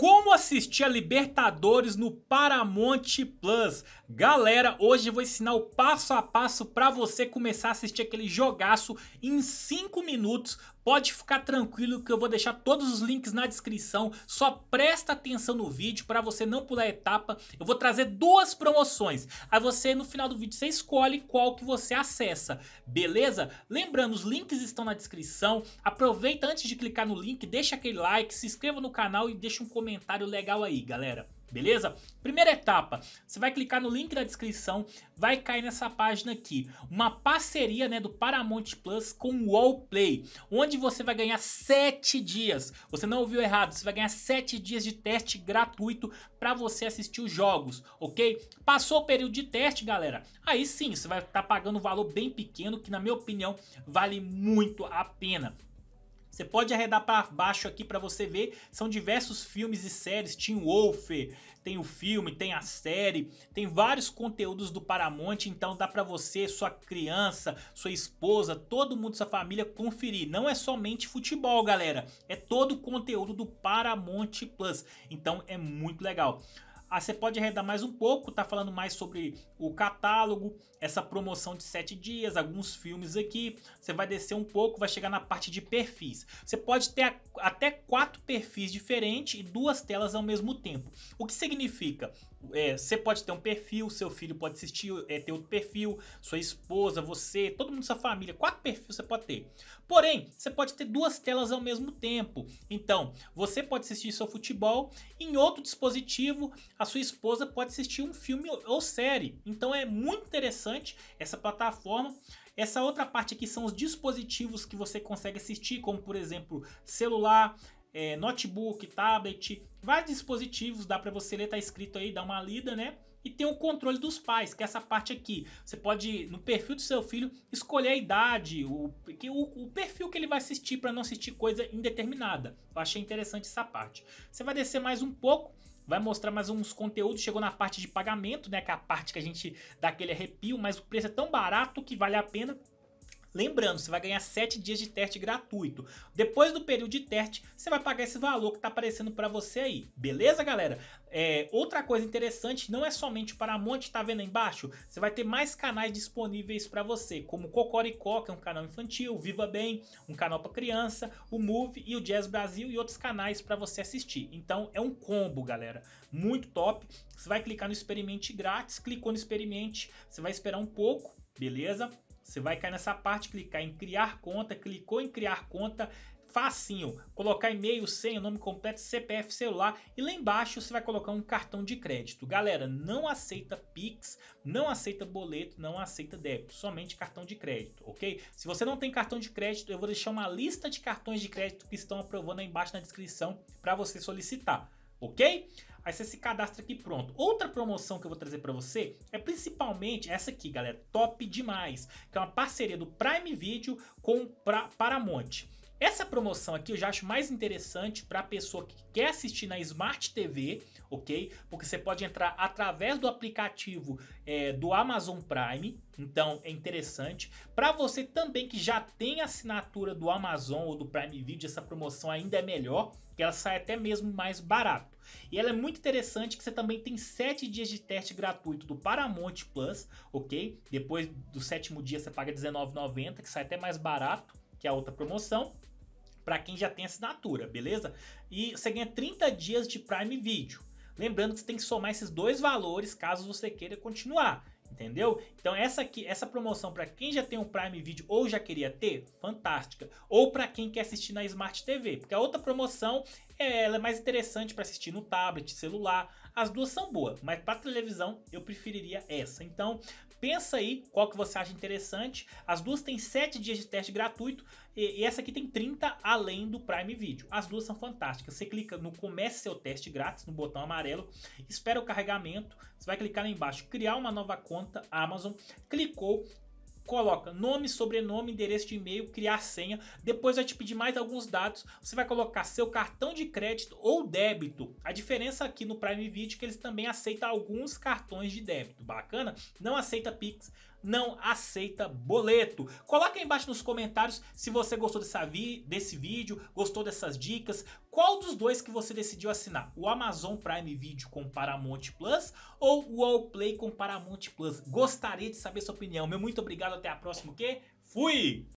Como assistir a Libertadores no Paramount Plus? Galera, hoje eu vou ensinar o passo a passo para você começar a assistir aquele jogaço em 5 minutos Pode ficar tranquilo que eu vou deixar todos os links na descrição. Só presta atenção no vídeo para você não pular etapa. Eu vou trazer duas promoções. Aí você no final do vídeo você escolhe qual que você acessa, beleza? Lembrando, os links estão na descrição. Aproveita antes de clicar no link, deixa aquele like, se inscreva no canal e deixa um comentário legal aí, galera beleza? Primeira etapa, você vai clicar no link da descrição, vai cair nessa página aqui, uma parceria né, do Paramount Plus com o Wallplay, onde você vai ganhar 7 dias, você não ouviu errado, você vai ganhar 7 dias de teste gratuito para você assistir os jogos, ok? Passou o período de teste, galera, aí sim, você vai estar tá pagando um valor bem pequeno, que na minha opinião vale muito a pena, você pode arredar para baixo aqui para você ver. São diversos filmes e séries. Tim Wolf, tem o filme, tem a série, tem vários conteúdos do Paramount. Então dá para você, sua criança, sua esposa, todo mundo da sua família conferir. Não é somente futebol, galera. É todo o conteúdo do Paramount Plus. Então é muito legal. Ah, você pode arredar mais um pouco, tá falando mais sobre o catálogo, essa promoção de 7 dias, alguns filmes aqui. Você vai descer um pouco, vai chegar na parte de perfis. Você pode ter até quatro perfis diferentes e duas telas ao mesmo tempo. O que significa? É, você pode ter um perfil, seu filho pode assistir, é, ter outro perfil, sua esposa, você, todo mundo da sua família, quatro perfis você pode ter. Porém, você pode ter duas telas ao mesmo tempo. Então, você pode assistir seu futebol em outro dispositivo a sua esposa pode assistir um filme ou série. Então é muito interessante essa plataforma. Essa outra parte aqui são os dispositivos que você consegue assistir, como por exemplo celular, é, notebook, tablet, vários dispositivos. Dá para você ler, tá escrito aí, dá uma lida, né? e tem o controle dos pais, que é essa parte aqui. Você pode, no perfil do seu filho, escolher a idade, o, o, o perfil que ele vai assistir para não assistir coisa indeterminada. Eu achei interessante essa parte. Você vai descer mais um pouco vai mostrar mais uns conteúdos, chegou na parte de pagamento, né, que é a parte que a gente dá aquele arrepio, mas o preço é tão barato que vale a pena. Lembrando, você vai ganhar 7 dias de teste gratuito. Depois do período de teste, você vai pagar esse valor que está aparecendo para você aí. Beleza, galera? É, outra coisa interessante, não é somente para Monte, tá vendo aí embaixo? Você vai ter mais canais disponíveis para você, como Cocoricó, que é um canal infantil, Viva Bem, um canal para criança, o Move e o Jazz Brasil e outros canais para você assistir. Então é um combo, galera. Muito top. Você vai clicar no experimente grátis, clicou no experimente, você vai esperar um pouco, beleza? Você vai cair nessa parte, clicar em criar conta, clicou em criar conta, facinho. Colocar e-mail, senha, nome completo, CPF, celular e lá embaixo você vai colocar um cartão de crédito. Galera, não aceita Pix, não aceita boleto, não aceita débito, somente cartão de crédito, ok? Se você não tem cartão de crédito, eu vou deixar uma lista de cartões de crédito que estão aprovando aí embaixo na descrição para você solicitar ok? Aí você se cadastra aqui pronto. Outra promoção que eu vou trazer para você é principalmente essa aqui, galera, top demais, que é uma parceria do Prime Video com o Paramount. Essa promoção aqui eu já acho mais interessante para a pessoa que quer assistir na Smart TV, ok? Porque você pode entrar através do aplicativo é, do Amazon Prime, então é interessante. Para você também que já tem assinatura do Amazon ou do Prime Video, essa promoção ainda é melhor, que ela sai até mesmo mais barato. E ela é muito interessante que você também tem 7 dias de teste gratuito do Paramount Plus, ok? Depois do sétimo dia você paga R$19,90, que sai até mais barato que é a outra promoção para quem já tem assinatura, beleza? E você ganha 30 dias de Prime Video. Lembrando que você tem que somar esses dois valores caso você queira continuar, entendeu? Então essa aqui, essa promoção para quem já tem um Prime Video ou já queria ter, fantástica. Ou para quem quer assistir na Smart TV, porque a outra promoção é, ela é mais interessante para assistir no tablet, celular, as duas são boas, mas para televisão eu preferiria essa. Então pensa aí qual que você acha interessante. As duas têm 7 dias de teste gratuito e, e essa aqui tem 30 além do Prime Video. As duas são fantásticas. Você clica no comece seu teste grátis no botão amarelo, espera o carregamento, você vai clicar lá embaixo, criar uma nova conta Amazon, clicou, coloca nome, sobrenome, endereço de e-mail, criar senha. Depois vai te pedir mais alguns dados. Você vai colocar seu cartão de crédito ou débito. A diferença aqui no Prime Video é que eles também aceitam alguns cartões de débito. Bacana? Não aceita Pix, não aceita boleto. Coloca aí embaixo nos comentários se você gostou dessa vi desse vídeo, gostou dessas dicas, qual dos dois que você decidiu assinar, o Amazon Prime Video com Paramount Plus ou o All Play com Paramount Plus. Gostaria de saber sua opinião. Meu muito obrigado até a próxima, o quê? Fui!